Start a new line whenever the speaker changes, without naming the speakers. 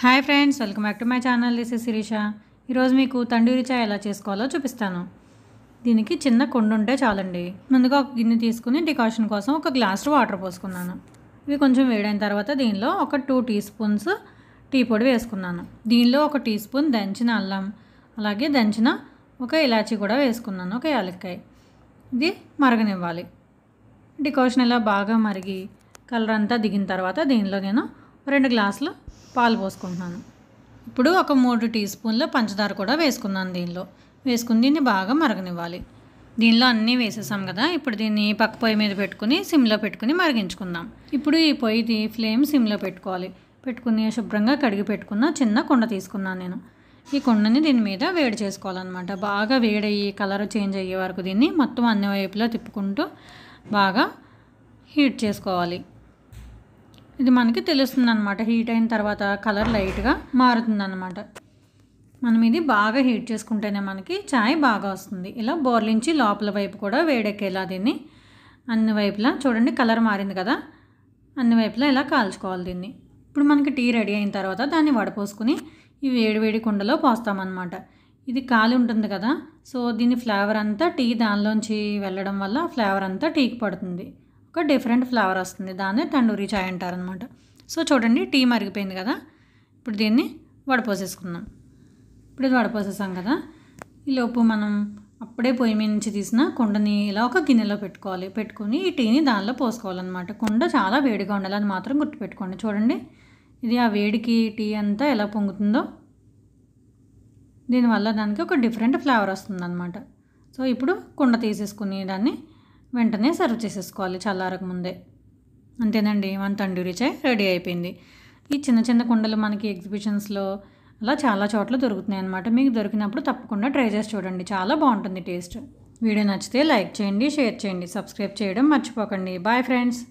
hi friends welcome back to my channel this is Sirisha ఈరోజు మీకు తండూరి చాయ్ ఎలా చేసుకోవాలో చూపిస్తాను దీనికి చిన్న కుండ ఉంటే చాలండి ముందుగా ఒక గిన్నె తీసుకుని డికాషన్ కోసం ఒక గ్లాస్ వాటర్ పోసుకున్నాను ఇవి కొంచెం వేడైన తర్వాత దీనిలో ఒక టూ టీ స్పూన్స్ టీ పొడి వేసుకున్నాను దీనిలో ఒక టీ స్పూన్ దంచిన అల్లం అలాగే దంచిన ఒక ఇలాచి కూడా వేసుకున్నాను ఒక యాలక్కాయ ఇది మరగనివ్వాలి డికాషన్ ఇలా బాగా మరిగి కలర్ అంతా దిగిన తర్వాత దీనిలో నేను రెండు గ్లాసులు పాలు పోసుకుంటున్నాను ఇప్పుడు ఒక మూడు టీ స్పూన్ల పంచదార కూడా వేసుకున్నాను దీనిలో వేసుకుని దీన్ని బాగా మరగనివ్వాలి దీనిలో అన్నీ వేసేసాం కదా ఇప్పుడు దీన్ని పక్క పొయ్యి మీద పెట్టుకుని సిమ్లో పెట్టుకుని మరిగించుకుందాం ఇప్పుడు ఈ పొయ్యిది ఫ్లేమ్ సిమ్లో పెట్టుకోవాలి పెట్టుకుని శుభ్రంగా కడిగి పెట్టుకున్న చిన్న కుండ తీసుకున్నాను నేను ఈ కుండని దీని మీద వేడి చేసుకోవాలన్నమాట బాగా వేడయ్యి కలర్ చేంజ్ అయ్యే వరకు దీన్ని మొత్తం అన్ని వైపులా తిప్పుకుంటూ బాగా హీట్ చేసుకోవాలి ఇది మనకి తెలుస్తుంది అనమాట హీట్ అయిన తర్వాత కలర్ లైట్గా మారుతుంది అనమాట మనం ఇది బాగా హీట్ చేసుకుంటేనే మనకి ఛాయ్ బాగా వస్తుంది ఇలా బోర్లించి లోపల వైపు కూడా వేడెక్కేలా దీన్ని అన్ని వైపులా చూడండి కలర్ మారింది కదా అన్ని వైపులా ఇలా కాల్చుకోవాలి దీన్ని ఇప్పుడు మనకి టీ రెడీ అయిన తర్వాత దాన్ని వడపోసుకుని ఈ వేడివేడి కుండలో పోస్తామన్నమాట ఇది కాలి ఉంటుంది కదా సో దీని ఫ్లేవర్ అంతా టీ దానిలోంచి వెళ్ళడం వల్ల ఫ్లేవర్ అంతా టీకి పడుతుంది ఒక డిఫరెంట్ ఫ్లేవర్ వస్తుంది దాన్ని తండూరి చాయ్ అనమాట సో చూడండి టీ మరిగిపోయింది కదా ఇప్పుడు దీన్ని వడపోసేసుకుందాం ఇప్పుడు ఇది వడపోసేసాం కదా ఈలోపు మనం అప్పుడే పొయ్యి మీద నుంచి తీసిన కుండని ఇలా ఒక గిన్నెలో పెట్టుకోవాలి పెట్టుకుని ఈ టీని దానిలో పోసుకోవాలన్నమాట కుండ చాలా వేడిగా ఉండాలి మాత్రం గుర్తుపెట్టుకోండి చూడండి ఇది ఆ వేడికి టీ అంతా ఎలా పొంగుతుందో దీనివల్ల దానికి ఒక డిఫరెంట్ ఫ్లేవర్ వస్తుందన్నమాట సో ఇప్పుడు కుండ తీసేసుకుని దాన్ని వెంటనే సర్వ్ చేసేసుకోవాలి ముందే అంతేనండి మన తండూరి చాయ్ రెడీ అయిపోయింది ఈ చిన్న చిన్న కుండలు మనకి ఎగ్జిబిషన్స్లో అలా చాలా చోట్ల దొరుకుతున్నాయి అన్నమాట మీకు దొరికినప్పుడు తప్పకుండా ట్రై చేసి చూడండి చాలా బాగుంటుంది టేస్ట్ వీడియో నచ్చితే లైక్ చేయండి షేర్ చేయండి సబ్స్క్రైబ్ చేయడం మర్చిపోకండి బాయ్ ఫ్రెండ్స్